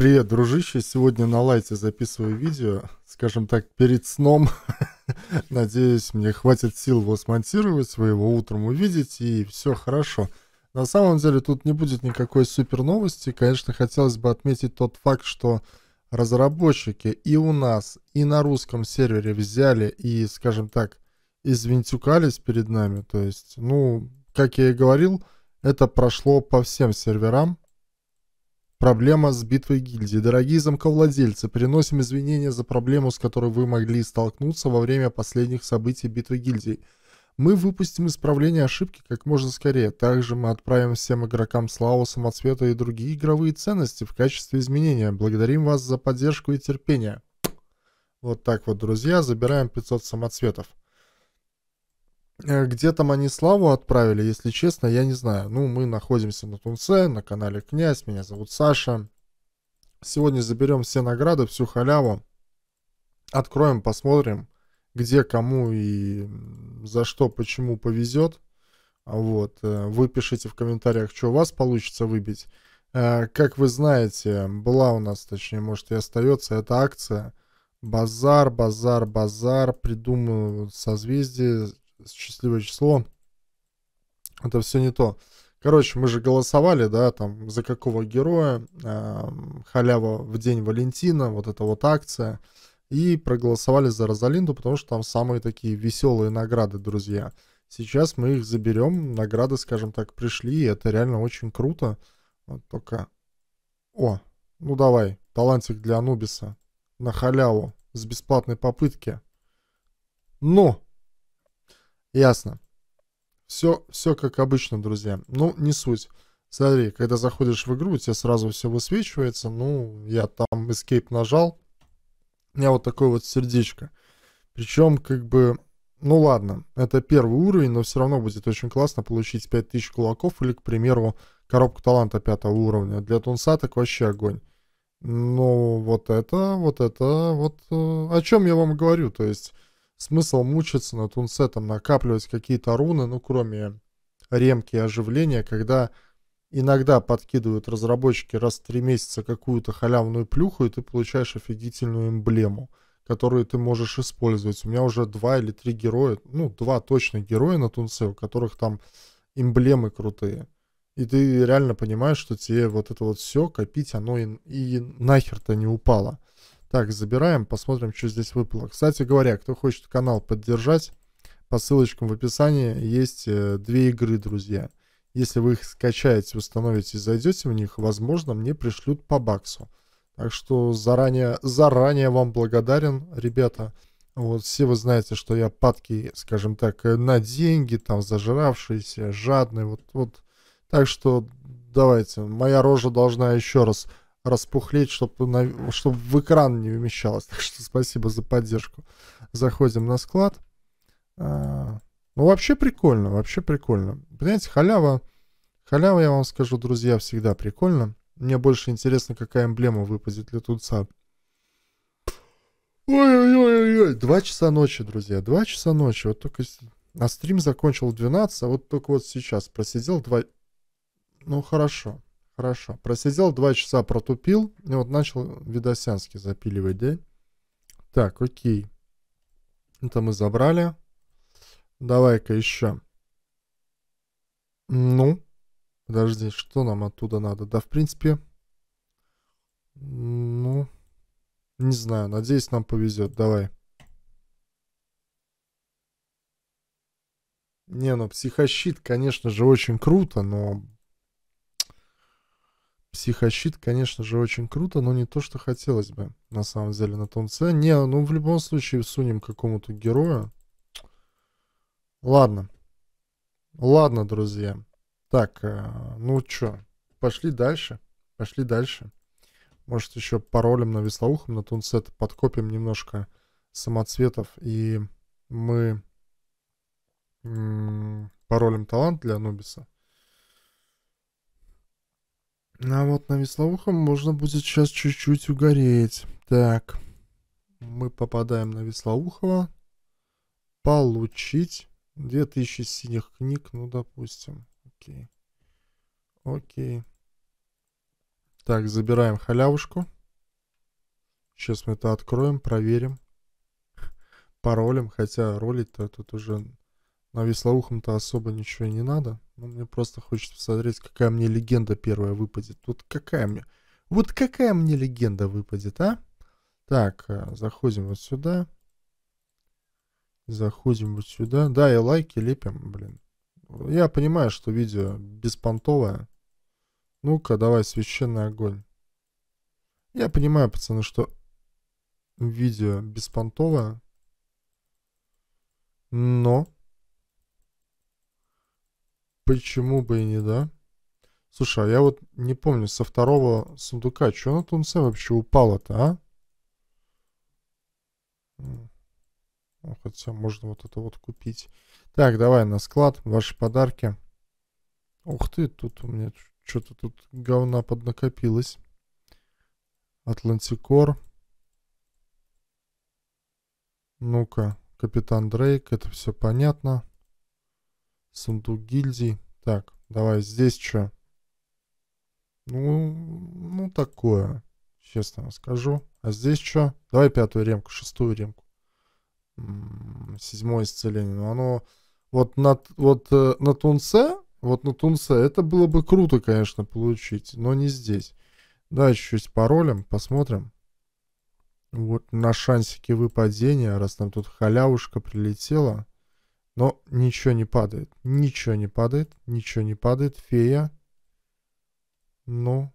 Привет, дружище. Сегодня на лайте записываю видео, скажем так, перед сном. Надеюсь, мне хватит сил его смонтировать, вы его утром увидите, и все хорошо. На самом деле тут не будет никакой супер новости. Конечно, хотелось бы отметить тот факт, что разработчики и у нас, и на русском сервере взяли и, скажем так, извинтюкались перед нами. То есть, ну, как я и говорил, это прошло по всем серверам. Проблема с битвой гильдии. Дорогие замковладельцы, приносим извинения за проблему, с которой вы могли столкнуться во время последних событий битвы гильдии. Мы выпустим исправление ошибки как можно скорее. Также мы отправим всем игрокам славу, самоцвета и другие игровые ценности в качестве изменения. Благодарим вас за поддержку и терпение. Вот так вот, друзья, забираем 500 самоцветов. Э, где там они Славу отправили, если честно, я не знаю. Ну, мы находимся на Тунце, на канале Князь, меня зовут Саша. Сегодня заберем все награды, всю халяву. Откроем, посмотрим, где, кому и за что, почему повезет. Вот. Э, вы пишите в комментариях, что у вас получится выбить. Э, как вы знаете, была у нас, точнее, может и остается, эта акция. Базар, базар, базар, придумывают созвездие, счастливое число. Это все не то. Короче, мы же голосовали, да, там, за какого героя, э, халява в день Валентина, вот эта вот акция. И проголосовали за Розалинду, потому что там самые такие веселые награды, друзья. Сейчас мы их заберем, награды, скажем так, пришли, и это реально очень круто. Вот только... О, ну давай, талантик для Анубиса. На халяву, с бесплатной попытки. Ну! Ясно. Все, все как обычно, друзья. Ну, не суть. Смотри, когда заходишь в игру, у тебя сразу все высвечивается. Ну, я там Escape нажал. У меня вот такое вот сердечко. Причем, как бы, ну ладно, это первый уровень, но все равно будет очень классно получить 5000 кулаков или, к примеру, коробку таланта пятого уровня. Для тунца так вообще огонь. Ну, вот это, вот это, вот э, о чем я вам говорю. То есть Смысл мучиться на над там накапливать какие-то руны, ну кроме ремки и оживления, когда иногда подкидывают разработчики раз в три месяца какую-то халявную плюху, и ты получаешь офигительную эмблему, которую ты можешь использовать. У меня уже два или три героя, ну два точно героя на Тунсе, у которых там эмблемы крутые. И ты реально понимаешь, что тебе вот это вот все копить, оно и, и нахер-то не упало. Так, забираем, посмотрим, что здесь выпало. Кстати говоря, кто хочет канал поддержать, по ссылочкам в описании есть э, две игры, друзья. Если вы их скачаете, установите и зайдете в них, возможно, мне пришлют по баксу. Так что заранее, заранее вам благодарен, ребята. Вот все вы знаете, что я падкий, скажем так, на деньги, там, зажиравшийся, жадный, вот, вот. Так что давайте, моя рожа должна еще раз распухлеть, чтобы, на, чтобы в экран не вмещалось. Так что спасибо за поддержку. Заходим на склад. А, ну, вообще прикольно, вообще прикольно. Понимаете, халява, халява, я вам скажу, друзья, всегда прикольно. Мне больше интересно, какая эмблема выпадет летунца. Ой-ой-ой-ой, два часа ночи, друзья, два часа ночи. Вот только... А стрим закончил в 12, а вот только вот сейчас просидел два... Ну, хорошо. Хорошо. Просидел два часа, протупил. И вот начал видосянский запиливать день. Так, окей. Это мы забрали. Давай-ка еще. Ну, подожди, что нам оттуда надо? Да, в принципе, ну, не знаю. Надеюсь, нам повезет. Давай. Не, ну, психощит, конечно же, очень круто, но, Психощит, конечно же, очень круто, но не то, что хотелось бы, на самом деле, на тонце. Не, ну в любом случае сунем какому-то герою. Ладно. Ладно, друзья. Так, э, ну что, пошли дальше. Пошли дальше. Может, еще паролем на веслоухом на тунсет подкопим немножко самоцветов, и мы паролем талант для Нубиса. Ну, а вот на веслоухом можно будет сейчас чуть-чуть угореть. Так. Мы попадаем на веслоухого. Получить 2000 синих книг, ну, допустим. Окей. Окей. Так, забираем халявушку. Сейчас мы это откроем, проверим. Паролем, хотя ролить-то тут уже на веслоухом-то особо ничего не надо. Но ну, мне просто хочется посмотреть, какая мне легенда первая выпадет. Вот какая мне... Вот какая мне легенда выпадет, а? Так, э, заходим вот сюда. Заходим вот сюда. Да, и лайки лепим, блин. Я понимаю, что видео беспонтовое. Ну-ка, давай, священный огонь. Я понимаю, пацаны, что видео беспонтовое. Но Почему бы и не, да? Слушай, а я вот не помню, со второго сундука, что на Тунце вообще упало-то, а? Ну, хотя можно вот это вот купить. Так, давай на склад, ваши подарки. Ух ты, тут у меня что-то тут говна поднакопилось. Атлантикор. Ну-ка, Капитан Дрейк, это все понятно. Сундук гильдии. Так, давай здесь что? Ну, ну такое. Честно скажу. А здесь что? Давай пятую ремку, шестую ремку. седьмое исцеление. Но ну, оно... Вот на, вот, э, на Тунце, вот на Тунце, это было бы круто, конечно, получить, но не здесь. Давай чуть-чуть паролем, посмотрим. Вот на шансики выпадения, раз нам тут халявушка прилетела. Но ничего не падает. Ничего не падает. Ничего не падает. Фея. Ну.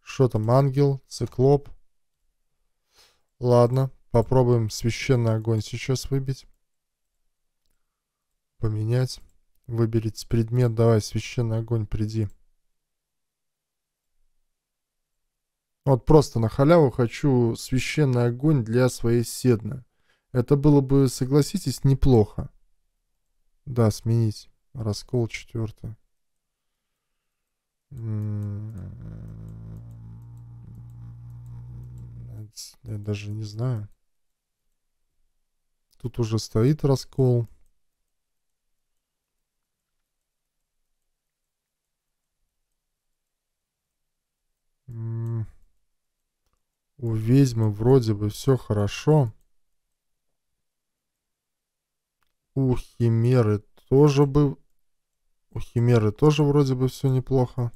Что там? Ангел. Циклоп. Ладно. Попробуем священный огонь сейчас выбить. Поменять. Выберите предмет. Давай, священный огонь, приди. Вот просто на халяву хочу священный огонь для своей седны. Это было бы, согласитесь, неплохо. Да, сменить. Раскол четвертый. Я даже не знаю. Тут уже стоит раскол. М-м. У ведьмы вроде бы все хорошо. у Химеры тоже бы... У Химеры тоже вроде бы все неплохо.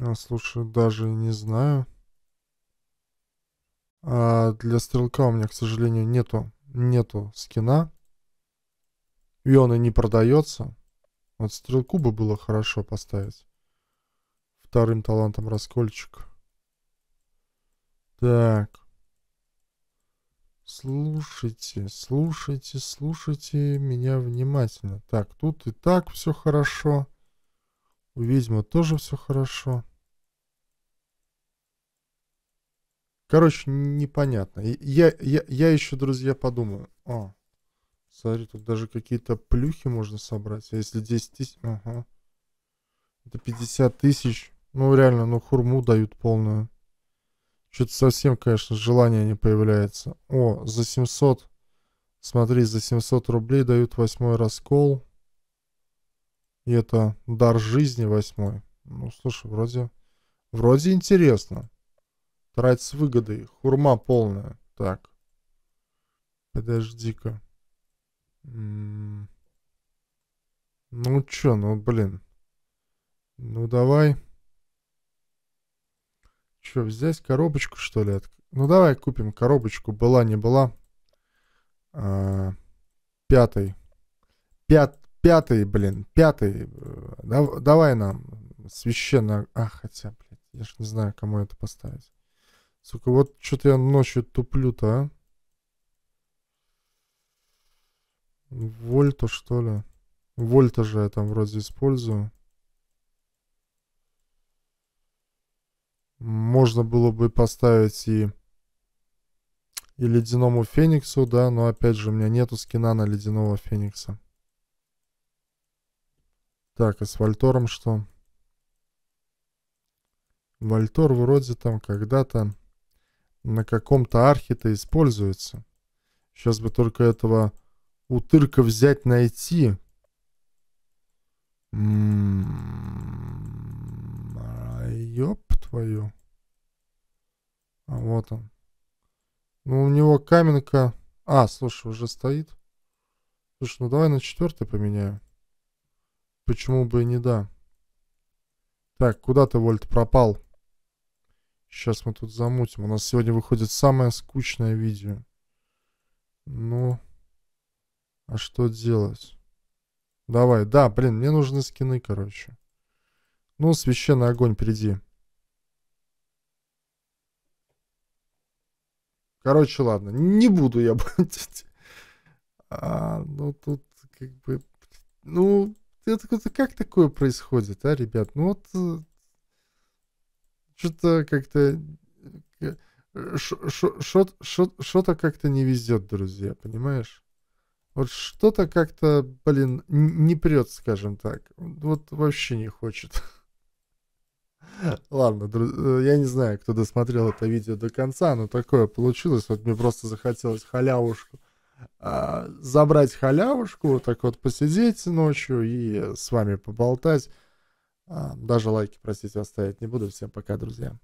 А, слушай, даже не знаю. А для стрелка у меня, к сожалению, нету, нету скина. И он и не продается. Вот стрелку бы было хорошо поставить. Вторым талантом раскольчик. Так. Слушайте, слушайте, слушайте меня внимательно. Так, тут и так все хорошо. У ведьмы тоже все хорошо. Короче, непонятно. Я, я, я еще, друзья, подумаю. О, «А, смотри, тут даже какие-то плюхи можно собрать. А если 10 тысяч... Ага. Это 50 тысяч. Ну, реально, ну, хурму дают полную. Что-то совсем, конечно, желания не появляется. О, за 700. Смотри, за 700 рублей дают восьмой раскол. И это дар жизни восьмой. Ну, слушай, вроде... Вроде интересно. Трать с выгодой. Хурма полная. Так. Подожди-ка. Ну чё, ну блин. Ну давай. Что, взять коробочку, что ли? Ну, давай купим коробочку. Была, не была. А, пятый. Пят... Пятый, блин. Пятый. Э, дав... Давай нам священно... А, хотя, блин, я ж не знаю, кому это поставить. Сука, вот что-то я ночью туплю-то, а? Вольта, что ли? Вольта же я там вроде использую. можно было бы поставить и, и ледяному фениксу, да, но опять же у меня нету скина на ледяного феникса. Так, и а с Вальтором что? Вальтор вроде там когда-то на каком-то архе-то используется. Сейчас бы только этого утырка взять, найти. М-м-м, а, ёп. Свою, А вот он. Ну, у него каменка... А, слушай, уже стоит. Слушай, ну давай на четвертый поменяю. Почему бы и не да. Так, куда ты, Вольт, пропал? Сейчас мы тут замутим. У нас сегодня выходит самое скучное видео. Ну... А что делать? Давай, да, блин, мне нужны скины, короче. Ну, священный огонь, приди. Короче, ладно, не буду я бантить. А, ну, тут как бы... Ну, это, это как такое происходит, а, ребят? Ну, вот... Э, что-то как-то... Что-то э, э, как-то не везет, друзья, понимаешь? Вот что-то как-то, блин, не прет, скажем так. Вот вообще не хочет. Ладно, э, я не знаю, кто досмотрел это видео до конца, но такое получилось. Вот мне просто захотелось халявушку. А, забрать халявушку, так вот посидеть ночью и с вами поболтать. А, даже лайки, простите, оставить не буду. Всем пока, друзья.